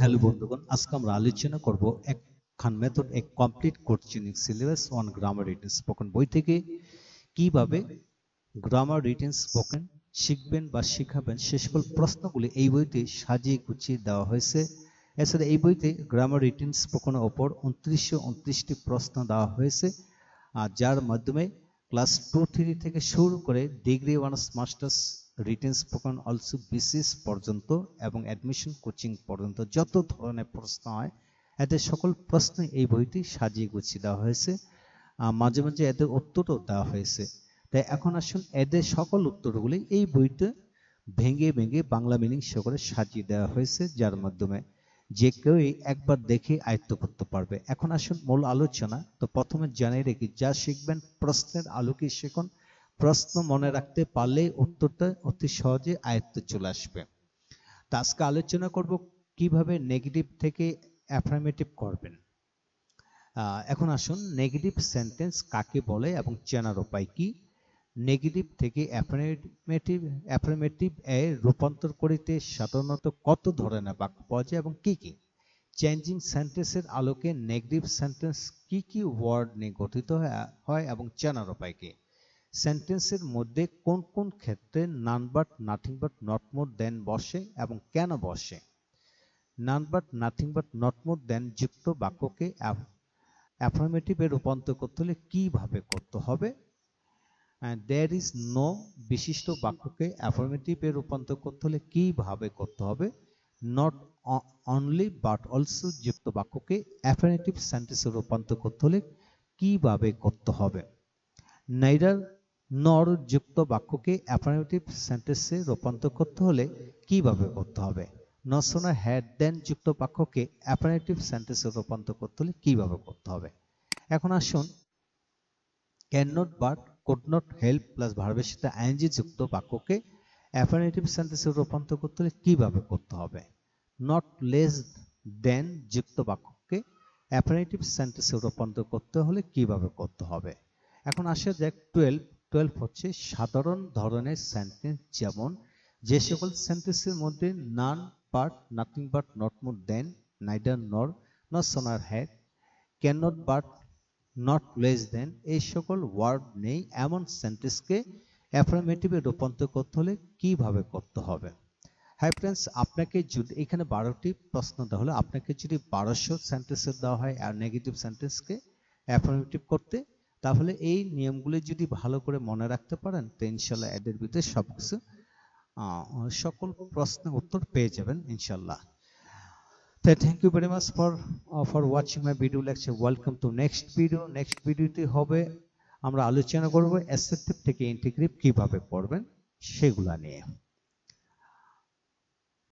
hello বন্ধুগণ আজকে আমরা আলোচনা করব এক খান মেথড এক complete coaching syllabus on grammar written spoken বই থেকে কিভাবে গ্রামার রিটেন স্পোকেন শিখবেন বা শিখাবেন সে সকল প্রশ্নগুলি এই বইতে সাজিয়ে গুছিয়ে দেওয়া হয়েছে এছাড়া এই বইতে গ্রামার রিটেন স্পোকেনের ওপর উনত্রিশশো উনত্রিশটি প্রশ্ন দেওয়া হয়েছে আর যার মাধ্যমে ক্লাস টু থ্রি থেকে শুরু করে degree honours masters written spoken also BCS পর্যন্ত এবং অ্যাডমিশন কোচিং পর্যন্ত যত ধরনের প্রশ্ন হয় এদের সকল প্রশ্ন এই বইটি সাজিয়ে গুছিয়ে দেওয়া হয়েছে মাঝে মাঝে এদের উত্তরও দেওয়া হয়েছে তাই এখন আসুন এদের সকল উত্তরগুলি এই বইতে ভেঙে ভেঙে বাংলা মিনিং করে সাজিয়ে দেওয়া হয়েছে যার মাধ্যমে যে কেউ একবার দেখে আয়ত্ত করতে পারবে এখন আসুন মূল আলোচনা তো প্রথমে জানিয়ে রেখি যা শিখবেন প্রশ্নের আলোকে শেখুন প্রশ্ন মনে রাখতে পারলে উত্তরটা অতি সহজে আয়ত্তে চলে আসবে তা আজকে আলোচনা করব কিভাবে নেগেটিভ থেকে অ্যাফার্মেটিভ করবেন এখন আসুন নেগেটিভ সেন্টেন্স কাকে বলে এবং চেনার উপায় কি নেগেটিভ থেকে অ্যাফার্মেটিভ অ্যাফার্মেটিভ এ রূপান্তর করিতে সাধারণত কত ধরনের বাক্য পাওয়া যায় এবং কি কি চেঞ্জিং সেন্টেন্সের আলোকে নেগেটিভ সেন্টেন্স কি কি ওয়ার্ড নিয়ে গঠিত হয় এবং চেনার উপায় কি সেন্টেন্সের মধ্যে কোন কোন ক্ষেত্রে none but nothing but not more than বসে এবং কেন বসে none but nothing but not more than যুক্ত বাক্যকে অ্যাফার্মেটিভে রূপান্তর করতে হলে কীভাবে করতে হবে দেয়ার ইজ নো বিশিষ্ট বাক্যকে অ্যাফার্মেটিভে রূপান্তর করতে হলে কীভাবে করতে হবে নট অনলি বাট অলসো যুক্ত বাক্যকে অ্যাফার্মেটিভ সেন্টেন্সে রূপান্তর করতে হলে কীভাবে করতে হবে নাইদার নর যুক্ত বাক্যকে অ্যাফার্মেটিভ সেন্টেন্সে রূপান্তর করতে হলে কিভাবে করতে হবে নসনা হ্যাড দেন যুক্ত বাক্যকে অ্যাফার্মেটিভ সেন্টেন্সে রূপান্তর করতে হলে কিভাবে করতে হবে এখন আসুন can not but could not help plus ভার্বের সাথে আইএনজি যুক্ত বাক্যকে অ্যাফার্মেটিভ সেন্টেন্সে রূপান্তর করতে হলে কিভাবে করতে হবে নট লেস দেন যুক্ত বাক্যকে অ্যাফার্মেটিভ সেন্টেন্সে রূপান্তর করতে হলে কিভাবে করতে হবে এখন আসা যাক টুয়েলভ টুয়েলভ হচ্ছে সাধারণ ধরনের সেন্টেন্স যেমন যে সকল সেন্টেন্সের মধ্যে none but nothing but not more than neither nor not sooner had can not but not less than এই সকল ওয়ার্ড নেই এমন সেন্টেন্সকে অ্যাফার্মেটিভে রূপান্তর করতে হলে কিভাবে করতে হবে হাই ফ্রেন্ডস আপনাকে যদি এখানে বারোটি প্রশ্ন দেওয়া হলো আপনাকে যদি বারোশো সেন্টেন্সের দেওয়া হয় আর নেগেটিভ সেন্টেন্সকে অ্যাফার্মেটিভ করতে তাহলে এই নিয়মগুলি যদি ভালো করে মনে রাখতে পারেন তো ইনশাল্লাহ এদের ভিতরে সব কিছু সকল প্রশ্নের উত্তর পেয়ে যাবেন ইনশাল্লাহ তো thank you very much for for watching my video lecture welcome to next video next ভিডিওতে হবে আমরা আলোচনা করবো অ্যাসেপ্টিভ থেকে ইন্টিগ্রিভ কীভাবে পড়বেন সেগুলা নিয়ে